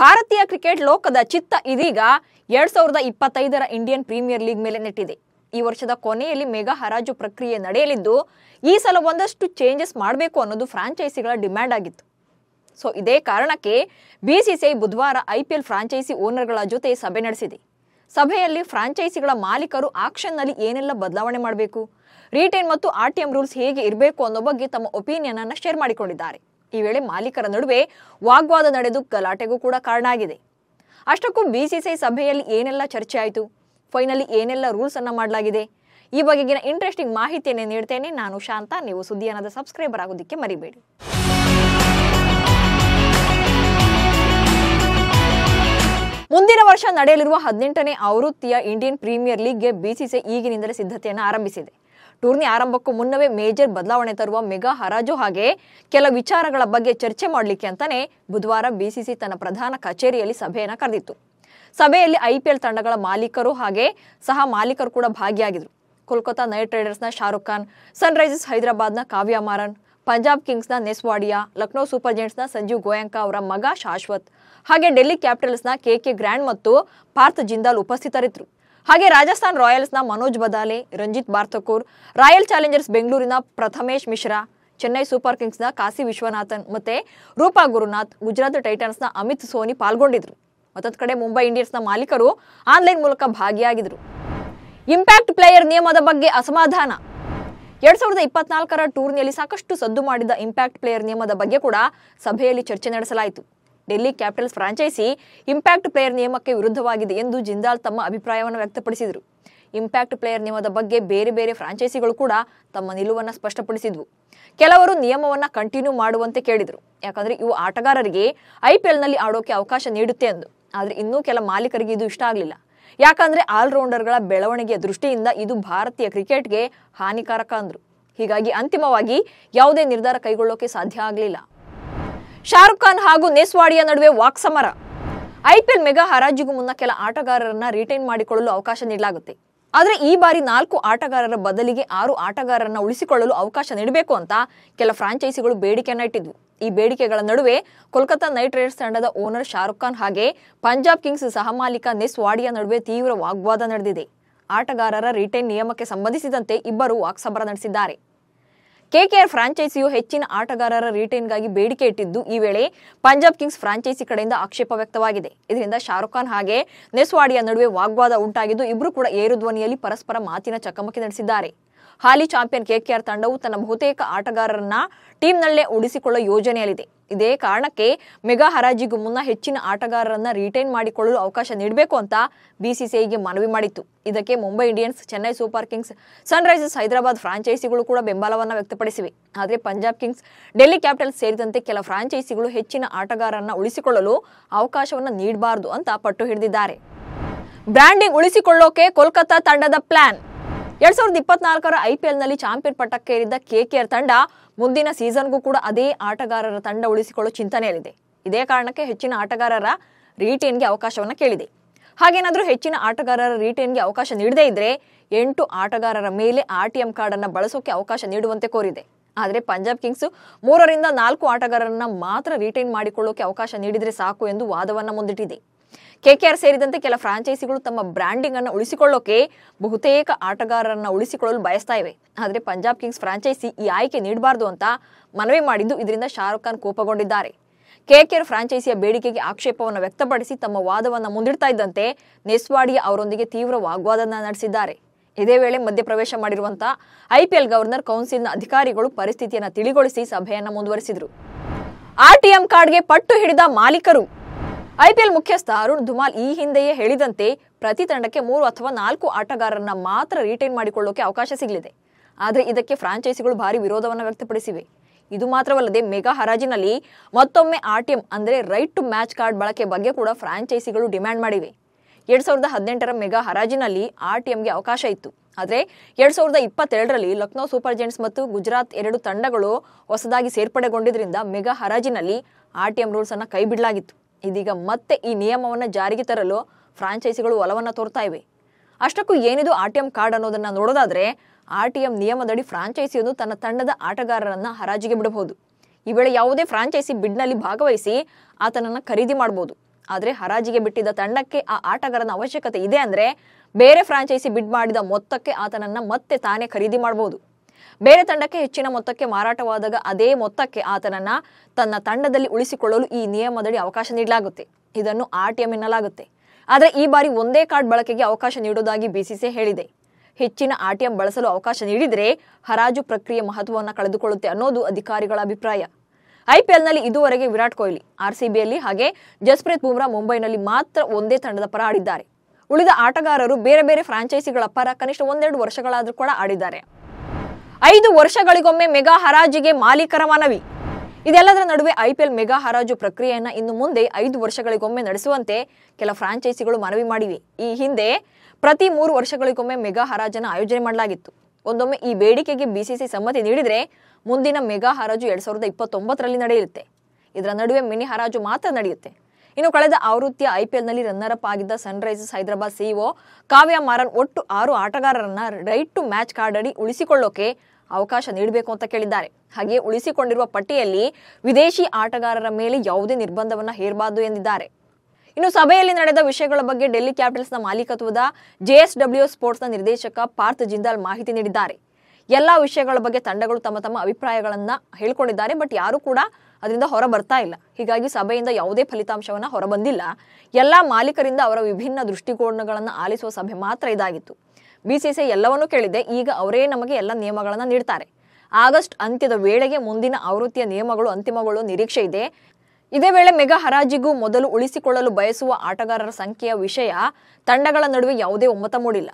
ಭಾರತೀಯ ಕ್ರಿಕೆಟ್ ಲೋಕದ ಚಿತ್ತ ಇದೀಗ ಎರಡ್ ಸಾವಿರದ ಇಪ್ಪತ್ತೈದರ ಇಂಡಿಯನ್ ಪ್ರೀಮಿಯರ್ ಲೀಗ್ ಮೇಲೆ ನೆಟ್ಟಿದೆ ಈ ವರ್ಷದ ಕೊನೆಯಲ್ಲಿ ಮೆಗಾ ಹರಾಜು ಪ್ರಕ್ರಿಯೆ ನಡೆಯಲಿದ್ದು ಈ ಸಲ ಒಂದಷ್ಟು ಚೇಂಜಸ್ ಮಾಡಬೇಕು ಅನ್ನೋದು ಫ್ರಾಂಚೈಸಿಗಳ ಡಿಮ್ಯಾಂಡ್ ಆಗಿತ್ತು ಸೊ ಇದೇ ಕಾರಣಕ್ಕೆ ಬಿಸಿಸಿಐ ಬುಧವಾರ ಐ ಪಿ ಎಲ್ ಫ್ರಾಂಚೈಸಿ ಓನರ್ಗಳ ಜೊತೆ ಸಭೆ ನಡೆಸಿದೆ ಸಭೆಯಲ್ಲಿ ಫ್ರಾಂಚೈಸಿಗಳ ಮಾಲೀಕರು ಆಕ್ಷನ್ನಲ್ಲಿ ಏನೆಲ್ಲ ಬದಲಾವಣೆ ಮಾಡಬೇಕು ರಿಟೇನ್ ಮತ್ತು ಆರ್ ಟಿ ಎಂ ರೂಲ್ಸ್ ಹೇಗೆ ಇರಬೇಕು ಅನ್ನೋ ಬಗ್ಗೆ ತಮ್ಮ ಒಪಿನಿಯನ್ ಅನ್ನು ಶೇರ್ ಮಾಡಿಕೊಂಡಿದ್ದಾರೆ ಈ ವೇಳೆ ಮಾಲೀಕರ ನಡುವೆ ವಾಗ್ವಾದ ನಡೆದು ಗಲಾಟೆಗೂ ಕೂಡ ಕಾರಣ ಆಗಿದೆ ಅಷ್ಟಕ್ಕೂ ಬಿಸಿಸಿಐ ಸಭೆಯಲ್ಲಿ ಏನೆಲ್ಲ ಚರ್ಚೆ ಆಯಿತು ಫೈನಲಿ ಏನೆಲ್ಲ ರೂಲ್ಸ್ ಅನ್ನು ಮಾಡಲಾಗಿದೆ ಈ ಬಗೆಗಿನ ಇಂಟ್ರೆಸ್ಟಿಂಗ್ ಮಾಹಿತಿಯನ್ನು ನೀಡ್ತೇನೆ ನಾನು ಶಾಂತ ನೀವು ಸುದ್ದಿಯಾನದ ಸಬ್ಸ್ಕ್ರೈಬರ್ ಆಗೋದಿಕ್ಕೆ ಮರಿಬೇಡಿ ಮುಂದಿನ ವರ್ಷ ನಡೆಯಲಿರುವ ಹದಿನೆಂಟನೇ ಆವೃತ್ತಿಯ ಇಂಡಿಯನ್ ಪ್ರೀಮಿಯರ್ ಲೀಗ್ಗೆ ಬಿಸಿಸಿಐ ಈಗಿನಿಂದಲೇ ಸಿದ್ಧತೆಯನ್ನು ಆರಂಭಿಸಿದೆ ಟೂರ್ನಿ ಆರಂಭಕ್ಕೂ ಮುನ್ನವೇ ಮೇಜರ್ ಬದಲಾವಣೆ ತರುವ ಮೆಗಾ ಹರಾಜು ಹಾಗೆ ಕೆಲ ವಿಚಾರಗಳ ಬಗ್ಗೆ ಚರ್ಚೆ ಮಾಡಲಿಕ್ಕೆ ಅಂತಾನೆ ಬುಧವಾರ ಬಿಸಿಸಿ ತನ್ನ ಪ್ರಧಾನ ಕಚೇರಿಯಲ್ಲಿ ಸಭೆಯನ್ನು ಕರೆದಿತ್ತು ಸಭೆಯಲ್ಲಿ ಐಪಿಎಲ್ ತಂಡಗಳ ಮಾಲೀಕರು ಹಾಗೆ ಸಹ ಮಾಲೀಕರು ಕೂಡ ಭಾಗಿಯಾಗಿದ್ರು ಕೋಲ್ಕತ್ತಾ ನೈಟ್ ರೈಡರ್ಸ್ನ ಶಾರುಖ್ ಖಾನ್ ಸನ್ರೈಸರ್ಸ್ ಹೈದರಾಬಾದ್ನ ಕಾವ್ಯ ಮಾರನ್ ಪಂಜಾಬ್ ಕಿಂಗ್ಸ್ನ ನೆಸ್ವಾಡಿಯಾ ಲಕ್ನೋ ಸೂಪರ್ ಜೈಂಟ್ಸ್ನ ಸಂಜೀವ್ ಗೋಯಂಕ ಅವರ ಮಗ ಶಾಶ್ವತ್ ಹಾಗೆ ಡೆಲ್ಲಿ ಕ್ಯಾಪಿಟಲ್ಸ್ನ ಕೆ ಕೆ ಗ್ರ್ಯಾಂಡ್ ಮತ್ತು ಪಾರ್ಥ್ ಜಿಂದಾಲ್ ಉಪಸ್ಥಿತರಿದ್ದರು ಹಾಗೆ ರಾಜಸ್ಥಾನ್ ರಾಯಲ್ಸ್ನ ಮನೋಜ್ ಬದಾಲೆ ರಂಜಿತ್ ಬಾರ್ತಕೂರ್ ರಾಯಲ್ ಚಾಲೆಂಜರ್ಸ್ ಬೆಂಗಳೂರಿನ ಪ್ರಥಮೇಶ್ ಮಿಶ್ರಾ ಚೆನ್ನೈ ಸೂಪರ್ ಕಿಂಗ್ಸ್ನ ಕಾಸಿ ವಿಶ್ವನಾಥನ್ ಮತ್ತೆ ರೂಪಾ ಗುರುನಾಥ್ ಗುಜರಾತ್ ಟೈಟನ್ಸ್ನ ಅಮಿತ್ ಸೋನಿ ಪಾಲ್ಗೊಂಡಿದ್ರು ಮತ್ತೊಂದು ಕಡೆ ಮುಂಬೈ ಇಂಡಿಯನ್ಸ್ನ ಮಾಲೀಕರು ಆನ್ಲೈನ್ ಮೂಲಕ ಭಾಗಿಯಾಗಿದ್ರು ಇಂಪ್ಯಾಕ್ಟ್ ಪ್ಲೇಯರ್ ನಿಯಮದ ಬಗ್ಗೆ ಅಸಮಾಧಾನ ಎರಡ್ ಸಾವಿರದ ಇಪ್ಪತ್ನಾಲ್ಕರ ಟೂರ್ನಿಯಲ್ಲಿ ಸಾಕಷ್ಟು ಸದ್ದು ಮಾಡಿದ ಇಂಪ್ಯಾಕ್ಟ್ ಪ್ಲೇಯರ್ ನಿಯಮದ ಬಗ್ಗೆ ಕೂಡ ಸಭೆಯಲ್ಲಿ ಚರ್ಚೆ ನಡೆಸಲಾಯಿತು Delhi Capitals franchise impact player ನಿಯಮಕ್ಕೆ ವಿರುದ್ಧವಾಗಿದೆ ಎಂದು ಜಿಂದಾಲ್ ತಮ್ಮ ಅಭಿಪ್ರಾಯವನ್ನು ವ್ಯಕ್ತಪಡಿಸಿದರು ಇಂಪ್ಯಾಕ್ಟ್ ಪ್ಲೇಯರ್ ನಿಯಮದ ಬಗ್ಗೆ ಬೇರೆ ಬೇರೆ ಫ್ರಾಂಚೈಸಿಗಳು ಕೂಡ ತಮ್ಮ ನಿಲುವನ್ನು ಸ್ಪಷ್ಟಪಡಿಸಿದ್ವು ಕೆಲವರು ನಿಯಮವನ್ನು ಕಂಟಿನ್ಯೂ ಮಾಡುವಂತೆ ಕೇಳಿದರು ಯಾಕಂದರೆ ಇವು ಆಟಗಾರರಿಗೆ ಐ ಪಿ ಎಲ್ನಲ್ಲಿ ಆಡೋಕೆ ಅವಕಾಶ ನೀಡುತ್ತೆ ಎಂದು ಆದರೆ ಇನ್ನೂ ಕೆಲ ಮಾಲೀಕರಿಗೆ ಇದು ಇಷ್ಟ ಆಗಲಿಲ್ಲ ಯಾಕಂದರೆ ಆಲ್ರೌಂಡರ್ಗಳ ಬೆಳವಣಿಗೆಯ ದೃಷ್ಟಿಯಿಂದ ಇದು ಭಾರತೀಯ ಕ್ರಿಕೆಟ್ಗೆ ಹಾನಿಕಾರಕ ಅಂದರು ಹೀಗಾಗಿ ಅಂತಿಮವಾಗಿ ಯಾವುದೇ ನಿರ್ಧಾರ ಕೈಗೊಳ್ಳೋಕೆ ಸಾಧ್ಯ ಆಗಲಿಲ್ಲ ಶಾರುಖ್ ಖಾನ್ ಹಾಗೂ ನೆಸ್ವಾಡಿಯಾ ನಡುವೆ ವಾಕ್ಸಮರ ಐಪಿಎಲ್ ಮೆಗಾ ಹರಾಜಿಗೂ ಮುನ್ನ ಕೆಲ ಆಟಗಾರರನ್ನ ರಿಟೈನ್ ಮಾಡಿಕೊಳ್ಳಲು ಅವಕಾಶ ನೀಡಲಾಗುತ್ತೆ ಆದರೆ ಈ ಬಾರಿ ನಾಲ್ಕು ಆಟಗಾರರ ಬದಲಿಗೆ ಆರು ಆಟಗಾರರನ್ನ ಉಳಿಸಿಕೊಳ್ಳಲು ಅವಕಾಶ ನೀಡಬೇಕು ಅಂತ ಕೆಲ ಫ್ರಾಂಚೈಸಿಗಳು ಬೇಡಿಕೆಯನ್ನ ಇಟ್ಟಿದ್ವು ಈ ಬೇಡಿಕೆಗಳ ನಡುವೆ ಕೋಲ್ಕತಾ ನೈಟ್ ರೈಡರ್ಸ್ ತಂಡದ ಓನರ್ ಶಾರುಖ್ ಖಾನ್ ಹಾಗೆ ಪಂಜಾಬ್ ಕಿಂಗ್ಸ್ ಸಹ ಮಾಲೀಕ ನೆಸ್ವಾಡಿಯಾ ನಡುವೆ ತೀವ್ರ ವಾಗ್ವಾದ ನಡೆದಿದೆ ಆಟಗಾರರ ರಿಟೈನ್ ನಿಯಮಕ್ಕೆ ಸಂಬಂಧಿಸಿದಂತೆ ಇಬ್ಬರು ವಾಕ್ಸಮರ ನಡೆಸಿದ್ದಾರೆ ಕೆಕೆಆರ್ ಫ್ರಾಂಚೈಸಿಯು ಹೆಚ್ಚಿನ ಆಟಗಾರರ ರಿಟೇನ್ಗಾಗಿ ಬೇಡಿಕೆ ಇಟ್ಟಿದ್ದು ಈ ವೇಳೆ ಪಂಜಾಬ್ ಕಿಂಗ್ಸ್ ಫ್ರಾಂಚೈಸಿ ಕಡೆಯಿಂದ ಆಕ್ಷೇಪ ವ್ಯಕ್ತವಾಗಿದೆ ಇದರಿಂದ ಶಾರುಖ್ ಖಾನ್ ಹಾಗೆ ನೆಸ್ವಾಡಿಯ ನಡುವೆ ವಾಗ್ವಾದ ಉಂಟಾಗಿದ್ದು ಇಬ್ಬರು ಕೂಡ ಏರುಧ್ವನಿಯಲ್ಲಿ ಪರಸ್ಪರ ಮಾತಿನ ಚಕಮಕಿ ನಡೆಸಿದ್ದಾರೆ ಹಾಲಿ ಚಾಂಪಿಯನ್ ಕೆಕೆಆರ್ ತಂಡವು ತನ್ನ ಬಹುತೇಕ ಆಟಗಾರರನ್ನ ಟೀಂನಲ್ಲೇ ಉಳಿಸಿಕೊಳ್ಳುವ ಯೋಜನೆಯಲ್ಲಿದೆ ಇದೇ ಕಾರಣಕ್ಕೆ ಮೆಗಾ ಹರಾಜಿಗೂ ಮುನ್ನ ಹೆಚ್ಚಿನ ಆಟಗಾರರನ್ನ ರಿಟೈನ್ ಮಾಡಿಕೊಳ್ಳಲು ಅವಕಾಶ ನೀಡಬೇಕು ಅಂತ ಬಿಸಿಸಿಐಗೆ ಮನವಿ ಮಾಡಿತ್ತು ಇದಕ್ಕೆ Mumbai Indians Chennai Super Kings Sunrisers Hyderabad ಫ್ರಾಂಚೈಸಿಗಳು ಕೂಡ ಬೆಂಬಲವನ್ನು ವ್ಯಕ್ತಪಡಿಸಿವೆ ಆದರೆ ಪಂಜಾಬ್ ಕಿಂಗ್ಸ್ ಡೆಲ್ಲಿ ಕ್ಯಾಪಿಟಲ್ಸ್ ಸೇರಿದಂತೆ ಕೆಲ ಫ್ರಾಂಚೈಸಿಗಳು ಹೆಚ್ಚಿನ ಆಟಗಾರರನ್ನ ಉಳಿಸಿಕೊಳ್ಳಲು ಅವಕಾಶವನ್ನು ನೀಡಬಾರದು ಅಂತ ಪಟ್ಟು ಹಿಡಿದಿದ್ದಾರೆ ಬ್ರ್ಯಾಂಡಿಂಗ್ ಉಳಿಸಿಕೊಳ್ಳೋಕೆ ಕೋಲ್ಕತ್ತಾ ತಂಡದ ಪ್ಲಾನ್ ಎರಡ್ ಸಾವಿರದ ಇಪ್ಪತ್ನಾಲ್ಕರ ನಲ್ಲಿ ಚಾಂಪಿಯನ್ ಪಟ್ಟಕ್ಕೇರಿದ್ದ ಕೆಕೆಆರ್ ತಂಡ ಮುಂದಿನ ಸೀಸನ್ಗೂ ಕೂಡ ಅದೇ ಆಟಗಾರರ ತಂಡ ಉಳಿಸಿಕೊಳ್ಳೋ ಚಿಂತನೆಯಲ್ಲಿದೆ ಇದೇ ಕಾರಣಕ್ಕೆ ಹೆಚ್ಚಿನ ಆಟಗಾರರ ರಿಟೇನ್ಗೆ ಅವಕಾಶವನ್ನು ಕೇಳಿದೆ ಹಾಗೇನಾದರೂ ಹೆಚ್ಚಿನ ಆಟಗಾರರ ರಿಟೇನ್ಗೆ ಅವಕಾಶ ನೀಡದೇ ಇದ್ರೆ ಎಂಟು ಆಟಗಾರರ ಮೇಲೆ ಆರ್ ಟಿ ಎಂ ಕಾರ್ಡನ್ನು ಬಳಸೋಕೆ ಅವಕಾಶ ನೀಡುವಂತೆ ಕೋರಿದೆ ಆದರೆ ಪಂಜಾಬ್ ಕಿಂಗ್ಸ್ ಮೂರರಿಂದ ನಾಲ್ಕು ಆಟಗಾರರನ್ನ ಮಾತ್ರ ರಿಟೈನ್ ಮಾಡಿಕೊಳ್ಳೋಕೆ ಅವಕಾಶ ನೀಡಿದರೆ ಸಾಕು ಎಂದು ವಾದವನ್ನು ಮುಂದಿಟ್ಟಿದೆ ಕೆಕೆಆರ್ ಸೇರಿದಂತೆ ಕೆಲ ಫ್ರಾಂಚೈಸಿಗಳು ತಮ್ಮ ಬ್ರ್ಯಾಂಡಿಂಗ್ ಅನ್ನು ಉಳಿಸಿಕೊಳ್ಳೋಕೆ ಬಹುತೇಕ ಆಟಗಾರರನ್ನು ಉಳಿಸಿಕೊಳ್ಳಲು ಬಯಸ್ತಾ ಇವೆ ಆದರೆ ಪಂಜಾಬ್ ಕಿಂಗ್ಸ್ ಫ್ರಾಂಚೈಸಿ ಈ ಆಯ್ಕೆ ನೀಡಬಾರದು ಅಂತ ಮನವಿ ಮಾಡಿದ್ದು ಇದರಿಂದ ಶಾರುಖ್ ಖಾನ್ ಕೋಪಗೊಂಡಿದ್ದಾರೆ ಕೆಕೆಆರ್ ಫ್ರಾಂಚೈಸಿಯ ಬೇಡಿಕೆಗೆ ಆಕ್ಷೇಪವನ್ನು ವ್ಯಕ್ತಪಡಿಸಿ ತಮ್ಮ ವಾದವನ್ನು ಮುಂದಿಡ್ತಾ ಇದ್ದಂತೆ ನೆಸ್ವಾಡಿಯ ಅವರೊಂದಿಗೆ ತೀವ್ರ ವಾಗ್ವಾದ ನಡೆಸಿದ್ದಾರೆ ಇದೇ ವೇಳೆ ಮಧ್ಯಪ್ರವೇಶ ಮಾಡಿರುವಂತಹ ಐಪಿಎಲ್ ಗವರ್ನರ್ ಕೌನ್ಸಿಲ್ನ ಅಧಿಕಾರಿಗಳು ಪರಿಸ್ಥಿತಿಯನ್ನು ತಿಳಿಗೊಳಿಸಿ ಸಭೆಯನ್ನು ಮುಂದುವರಿಸಿದರು ಆರ್ಟಿಎಂ ಕಾರ್ಡ್ಗೆ ಪಟ್ಟು ಹಿಡಿದ ಮಾಲೀಕರು ಐಪಿಎಲ್ ಮುಖ್ಯಸ್ಥ ಅರುಣ್ ಧುಮಾಲ್ ಈ ಹಿಂದೆಯೇ ಹೇಳಿದಂತೆ ಪ್ರತಿ ತಂಡಕ್ಕೆ ಮೂರು ಅಥವಾ ನಾಲ್ಕು ಆಟಗಾರರನ್ನ ಮಾತ್ರ ರಿಟೈನ್ ಮಾಡಿಕೊಳ್ಳೋಕೆ ಅವಕಾಶ ಸಿಗಲಿದೆ ಆದರೆ ಇದಕ್ಕೆ ಫ್ರಾಂಚೈಸಿಗಳು ಭಾರಿ ವಿರೋಧವನ್ನು ವ್ಯಕ್ತಪಡಿಸಿವೆ ಇದು ಮಾತ್ರವಲ್ಲದೆ ಮೆಗಾ ಹರಾಜಿನಲ್ಲಿ ಮತ್ತೊಮ್ಮೆ ಆರ್ಟಿಎಂ ಅಂದರೆ ರೈಟ್ ಟು ಮ್ಯಾಚ್ ಕಾರ್ಡ್ ಬಳಕೆ ಬಗ್ಗೆ ಕೂಡ ಫ್ರಾಂಚೈಸಿಗಳು ಡಿಮ್ಯಾಂಡ್ ಮಾಡಿವೆ ಎರಡು ಸಾವಿರದ ಹದಿನೆಂಟರ ಮೆಗಾ ಹರಾಜಿನಲ್ಲಿ ಆರ್ಟಿಎಂಗೆ ಅವಕಾಶ ಇತ್ತು ಆದರೆ ಎರಡು ಸಾವಿರದ ಇಪ್ಪತ್ತೆರಡರಲ್ಲಿ ಲಕ್ನೋ ಸೂಪರ್ ಜೆಂಟ್ಸ್ ಮತ್ತು ಗುಜರಾತ್ ಎರಡು ತಂಡಗಳು ಹೊಸದಾಗಿ ಸೇರ್ಪಡೆಗೊಂಡಿದ್ದರಿಂದ ಮೆಗಾ ಹರಾಜಿನಲ್ಲಿ ಆರ್ಟಿಎಂ ಅನ್ನು ಕೈಬಿಡಲಾಗಿತ್ತು ಇದೀಗ ಮತ್ತೆ ಈ ನಿಯಮವನ್ನು ಜಾರಿಗೆ ತರಲು ಫ್ರಾಂಚೈಸಿಗಳು ಒಲವನ್ನು ತೋರ್ತಾ ಇವೆ ಅಷ್ಟಕ್ಕೂ ಏನಿದು ಆರ್ ಟಿ ಎಂ ಕಾರ್ಡ್ ಅನ್ನೋದನ್ನು ನೋಡೋದಾದರೆ ಆರ್ ಟಿ ಎಂ ನಿಯಮದಡಿ ಫ್ರಾಂಚೈಸಿಯನ್ನು ತನ್ನ ತಂಡದ ಆಟಗಾರರನ್ನು ಹರಾಜಿಗೆ ಬಿಡಬಹುದು ಈ ವೇಳೆ ಯಾವುದೇ ಫ್ರಾಂಚೈಸಿ ಬಿಡ್ನಲ್ಲಿ ಭಾಗವಹಿಸಿ ಆತನನ್ನು ಖರೀದಿ ಮಾಡಬಹುದು ಆದರೆ ಹರಾಜಿಗೆ ಬಿಟ್ಟಿದ್ದ ತಂಡಕ್ಕೆ ಆ ಆಟಗಾರನ ಅವಶ್ಯಕತೆ ಇದೆ ಅಂದರೆ ಬೇರೆ ಫ್ರಾಂಚೈಸಿ ಬಿಡ್ ಮಾಡಿದ ಮೊತ್ತಕ್ಕೆ ಆತನನ್ನು ಮತ್ತೆ ತಾನೇ ಖರೀದಿ ಮಾಡಬಹುದು ಬೇರೆ ತಂಡಕ್ಕೆ ಹೆಚ್ಚಿನ ಮೊತ್ತಕ್ಕೆ ಮಾರಾಟವಾದಾಗ ಅದೇ ಮೊತ್ತಕ್ಕೆ ಆತನನ್ನ ತನ್ನ ತಂಡದಲ್ಲಿ ಉಳಿಸಿಕೊಳ್ಳಲು ಈ ನಿಯಮದಡಿ ಅವಕಾಶ ನೀಡಲಾಗುತ್ತೆ ಇದನ್ನು ಆರ್ ಟಿ ಎನ್ನಲಾಗುತ್ತೆ ಆದರೆ ಈ ಬಾರಿ ಒಂದೇ ಕಾರ್ಡ್ ಬಳಕೆಗೆ ಅವಕಾಶ ನೀಡುವುದಾಗಿ ಬಿಸಿಸಿ ಹೇಳಿದೆ ಹೆಚ್ಚಿನ ಆರ್ ಟಿ ಎಂ ಬಳಸಲು ಅವಕಾಶ ನೀಡಿದರೆ ಹರಾಜು ಪ್ರಕ್ರಿಯೆ ಮಹತ್ವವನ್ನು ಕಳೆದುಕೊಳ್ಳುತ್ತೆ ಅನ್ನೋದು ಅಧಿಕಾರಿಗಳ ಅಭಿಪ್ರಾಯ ಐಪಿಎಲ್ನಲ್ಲಿ ಇದುವರೆಗೆ ವಿರಾಟ್ ಕೊಹ್ಲಿ ಆರ್ಸಿಬಿಯಲ್ಲಿ ಹಾಗೆ ಜಸ್ಪ್ರೀತ್ ಬುಮ್ರಾ ಮುಂಬೈನಲ್ಲಿ ಮಾತ್ರ ಒಂದೇ ತಂಡದ ಪರ ಆಡಿದ್ದಾರೆ ಉಳಿದ ಆಟಗಾರರು ಬೇರೆ ಬೇರೆ ಫ್ರಾಂಚೈಸಿಗಳ ಪರ ಕನಿಷ್ಠ ಒಂದೆರಡು ವರ್ಷಗಳಾದರೂ ಕೂಡ ಆಡಿದ್ದಾರೆ ಐದು ವರ್ಷಗಳಿಗೊಮ್ಮೆ ಮೆಗಾ ಹರಾಜಿಗೆ ಮಾಲೀಕರ ಮನವಿ ಇದೆಲ್ಲದರ ನಡುವೆ ಐಪಿಎಲ್ ಮೆಗಾ ಹರಾಜು ಪ್ರಕ್ರಿಯೆಯನ್ನು ಇನ್ನು ಮುಂದೆ ಐದು ವರ್ಷಗಳಿಗೊಮ್ಮೆ ನಡೆಸುವಂತೆ ಕೆಲ ಫ್ರಾಂಚೈಸಿಗಳು ಮನವಿ ಮಾಡಿವೆ ಈ ಹಿಂದೆ ಪ್ರತಿ ಮೂರು ವರ್ಷಗಳಿಗೊಮ್ಮೆ ಮೆಗಾ ಹರಾಜನ್ನು ಆಯೋಜನೆ ಮಾಡಲಾಗಿತ್ತು ಒಂದೊಮ್ಮೆ ಈ ಬೇಡಿಕೆಗೆ ಬಿಸಿಸಿ ಸಮ್ಮತಿ ನೀಡಿದರೆ ಮುಂದಿನ ಮೆಗಾ ಹರಾಜು ಎರಡ್ ಸಾವಿರದ ಇಪ್ಪತ್ತೊಂಬತ್ತರಲ್ಲಿ ನಡೆಯುತ್ತೆ ಇದರ ನಡುವೆ ಮಿನಿ ಹರಾಜು ಮಾತ್ರ ನಡೆಯುತ್ತೆ ಇನ್ನು ಕಳೆದ ಆವೃತ್ತಿಯ ಐಪಿಎಲ್ನಲ್ಲಿ ರನ್ನರ್ ಅಪ್ ಆಗಿದ್ದ Sunrisers Hyderabad CEO e Kavya Maran ಒಟ್ಟು ಆರು ಆಟಗಾರರನ್ನ ರೈಟ್ ಟು ಮ್ಯಾಚ್ ಕಾರ್ಡ್ ಅಡಿ ಉಳಿಸಿಕೊಳ್ಳೋಕೆ ಅವಕಾಶ ನೀಡಬೇಕು ಅಂತ ಕೇಳಿದ್ದಾರೆ ಹಾಗೆ ಉಳಿಸಿಕೊಂಡಿರುವ ಪಟ್ಟಿಯಲ್ಲಿ ವಿದೇಶಿ ಆಟಗಾರರ ಮೇಲೆ ಯಾವುದೇ ನಿರ್ಬಂಧವನ್ನ ಹೇರಬಾರದು ಎಂದಿದ್ದಾರೆ ಇನ್ನು ಸಭೆಯಲ್ಲಿ ನಡೆದ ವಿಷಯಗಳ ಬಗ್ಗೆ ಡೆಲ್ಲಿ ಕ್ಯಾಪಿಟಲ್ಸ್ನ ಮಾಲೀಕತ್ವದ ಜೆಎಸ್ಡಬ್ಲ್ಯೂ ಸ್ಪೋರ್ಟ್ಸ್ನ ನಿರ್ದೇಶಕ ಪಾರ್ಥ್ ಜಿಂದಾಲ್ ಮಾಹಿತಿ ನೀಡಿದ್ದಾರೆ ಎಲ್ಲ ವಿಷಯಗಳ ಬಗ್ಗೆ ತಂಡಗಳು ತಮ್ಮ ತಮ್ಮ ಅಭಿಪ್ರಾಯಗಳನ್ನು ಹೇಳಿಕೊಂಡಿದ್ದಾರೆ ಬಟ್ ಯಾರು ಕೂಡ ಅದರಿಂದ ಹೊರ ಬರ್ತಾ ಇಲ್ಲ ಹೀಗಾಗಿ ಸಭೆಯಿಂದ ಯಾವುದೇ ಫಲಿತಾಂಶವನ್ನ ಹೊರಬಂದಿಲ್ಲ ಎಲ್ಲ ಮಾಲೀಕರಿಂದ ಅವರ ವಿಭಿನ್ನ ದೃಷ್ಟಿಕೋನಗಳನ್ನು ಆಲಿಸುವ ಸಭೆ ಮಾತ್ರ ಇದಾಗಿತ್ತು ಬಿಸಿಸಿಐ ಎಲ್ಲವನ್ನೂ ಕೇಳಿದೆ ಈಗ ಅವರೇ ನಮಗೆ ಎಲ್ಲ ನಿಯಮಗಳನ್ನು ನೀಡ್ತಾರೆ ಆಗಸ್ಟ್ ಅಂತ್ಯದ ವೇಳೆಗೆ ಮುಂದಿನ ಆವೃತ್ತಿಯ ನಿಯಮಗಳು ಅಂತಿಮಗೊಳ್ಳುವ ನಿರೀಕ್ಷೆ ಇದೆ ಇದೇ ವೇಳೆ ಮೆಗಾ ಹರಾಜಿಗೂ ಮೊದಲು ಉಳಿಸಿಕೊಳ್ಳಲು ಬಯಸುವ ಆಟಗಾರರ ಸಂಖ್ಯೆಯ ವಿಷಯ ತಂಡಗಳ ನಡುವೆ ಯಾವುದೇ ಒಮ್ಮತ ಮೂಡಿಲ್ಲ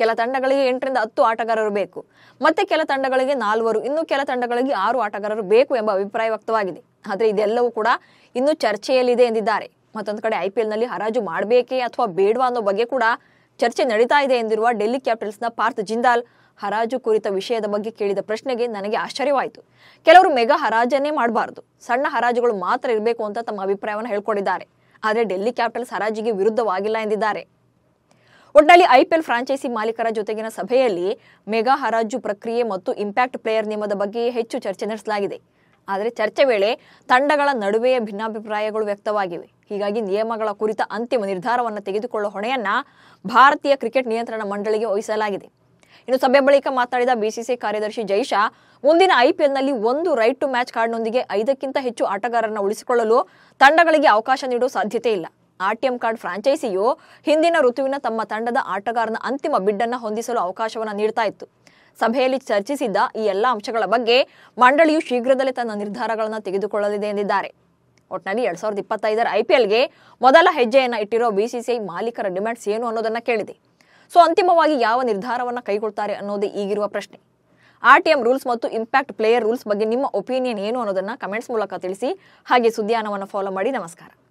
ಕೆಲ ತಂಡಗಳಿಗೆ ಎಂಟರಿಂದ ಹತ್ತು ಆಟಗಾರರು ಬೇಕು ಮತ್ತೆ ಕೆಲ ತಂಡಗಳಿಗೆ ನಾಲ್ವರು ಇನ್ನು ಕೆಲ ತಂಡಗಳಿಗೆ ಆರು ಆಟಗಾರರು ಬೇಕು ಎಂಬ ಅಭಿಪ್ರಾಯ ವ್ಯಕ್ತವಾಗಿದೆ ಆದರೆ ಇದೆಲ್ಲವೂ ಕೂಡ ಇನ್ನೂ ಚರ್ಚೆಯಲ್ಲಿದೆ ಎಂದಿದ್ದಾರೆ ಮತ್ತೊಂದು ಕಡೆ ಐ ಪಿ ಹರಾಜು ಮಾಡಬೇಕೇ ಅಥವಾ ಬೇಡವಾ ಅನ್ನೋ ಬಗ್ಗೆ ಕೂಡ ಚರ್ಚೆ ನಡೀತಾ ಇದೆ ಎಂದಿರುವ ಡೆಲ್ಲಿ ಕ್ಯಾಪಿಟಲ್ಸ್ನ ಪಾರ್ಥ್ ಜಿಂದಾಲ್ ಹರಾಜು ಕುರಿತ ವಿಷಯದ ಬಗ್ಗೆ ಕೇಳಿದ ಪ್ರಶ್ನೆಗೆ ನನಗೆ ಆಶ್ಚರ್ಯವಾಯಿತು ಕೆಲವರು ಮೆಗಾ ಹರಾಜನ್ನೇ ಮಾಡಬಾರದು ಸಣ್ಣ ಹರಾಜುಗಳು ಮಾತ್ರ ಇರಬೇಕು ಅಂತ ತಮ್ಮ ಅಭಿಪ್ರಾಯವನ್ನು ಹೇಳ್ಕೊಂಡಿದ್ದಾರೆ ಆದರೆ ಡೆಲ್ಲಿ ಕ್ಯಾಪಿಟಲ್ಸ್ ಹರಾಜಿಗೆ ವಿರುದ್ಧವಾಗಿಲ್ಲ ಎಂದಿದ್ದಾರೆ ಒಟ್ನಲ್ಲಿ ಐಪಿಎಲ್ ಫ್ರಾಂಚೈಸಿ ಮಾಲೀಕರ ಜೊತೆಗಿನ ಸಭೆಯಲ್ಲಿ ಮೆಗಾ ಹರಾಜು ಪ್ರಕ್ರಿಯೆ ಮತ್ತು ಇಂಪ್ಯಾಕ್ಟ್ ಪ್ಲೇಯರ್ ನಿಯಮದ ಬಗ್ಗೆ ಹೆಚ್ಚು ಚರ್ಚೆ ನಡೆಸಲಾಗಿದೆ ಆದರೆ ಚರ್ಚೆ ವೇಳೆ ತಂಡಗಳ ನಡುವೆಯ ಭಿನ್ನಾಭಿಪ್ರಾಯಗಳು ವ್ಯಕ್ತವಾಗಿವೆ ಹೀಗಾಗಿ ನಿಯಮಗಳ ಕುರಿತ ಅಂತಿಮ ನಿರ್ಧಾರವನ್ನು ತೆಗೆದುಕೊಳ್ಳುವ ಹೊಣೆಯನ್ನ ಭಾರತೀಯ ಕ್ರಿಕೆಟ್ ನಿಯಂತ್ರಣ ಮಂಡಳಿಗೆ ವಹಿಸಲಾಗಿದೆ ಇನ್ನು ಸಭೆ ಬಳಿಕ ಮಾತನಾಡಿದ ಬಿಸಿಸಿ ಕಾರ್ಯದರ್ಶಿ ಜೈಶಾ ಮುಂದಿನ ಐಪಿಎಲ್ನಲ್ಲಿ ಒಂದು ರೈಟ್ ಟು ಮ್ಯಾಚ್ ಕಾರ್ಡ್ನೊಂದಿಗೆ ಐದಕ್ಕಿಂತ ಹೆಚ್ಚು ಆಟಗಾರರನ್ನು ಉಳಿಸಿಕೊಳ್ಳಲು ತಂಡಗಳಿಗೆ ಅವಕಾಶ ನೀಡುವ ಸಾಧ್ಯತೆ ಇಲ್ಲ ಆರ್ಟಿಎಂ ಕಾರ್ಡ್ ಫ್ರಾಂಚೈಸಿಯು ಹಿಂದಿನ ಋತುವಿನ ತಮ್ಮ ತಂಡದ ಆಟಗಾರನ ಅಂತಿಮ ಬಿಡ್ಡನ್ನು ಹೊಂದಿಸಲು ಅವಕಾಶವನ್ನು ನೀಡ್ತಾ ಇತ್ತು ಸಭೆಯಲ್ಲಿ ಚರ್ಚಿಸಿದ್ದ ಈ ಎಲ್ಲ ಅಂಶಗಳ ಬಗ್ಗೆ ಮಂಡಳಿಯು ಶೀಘ್ರದಲ್ಲೇ ತನ್ನ ನಿರ್ಧಾರಗಳನ್ನು ತೆಗೆದುಕೊಳ್ಳಲಿದೆ ಎಂದಿದ್ದಾರೆ ಒಟ್ನಲ್ಲಿ ಎರಡ್ ಸಾವಿರದ ಇಪ್ಪತ್ತೈದರ ಐಪಿಎಲ್ಗೆ ಮೊದಲ ಹೆಜ್ಜೆಯನ್ನು ಇಟ್ಟಿರೋ ಬಿಸಿಸಿಐ ಮಾಲೀಕರ ಡಿಮ್ಯಾಂಡ್ಸ್ ಏನು ಅನ್ನೋದನ್ನು ಕೇಳಿದೆ ಸೊ ಅಂತಿಮವಾಗಿ ಯಾವ ನಿರ್ಧಾರವನ್ನು ಕೈಗೊಳ್ತಾರೆ ಅನ್ನೋದೇ ಈಗಿರುವ ಪ್ರಶ್ನೆ ಆರ್ಟಿಎಂ ರೂಲ್ಸ್ ಮತ್ತು ಇಂಪ್ಯಾಕ್ಟ್ ಪ್ಲೇಯರ್ ರೂಲ್ಸ್ ಬಗ್ಗೆ ನಿಮ್ಮ ಒಪಿನಿಯನ್ ಏನು ಅನ್ನೋದನ್ನು ಕಮೆಂಟ್ಸ್ ಮೂಲಕ ತಿಳಿಸಿ ಹಾಗೆ ಸುದ್ದಿಯಾನವನ್ನು ಫಾಲೋ ಮಾಡಿ ನಮಸ್ಕಾರ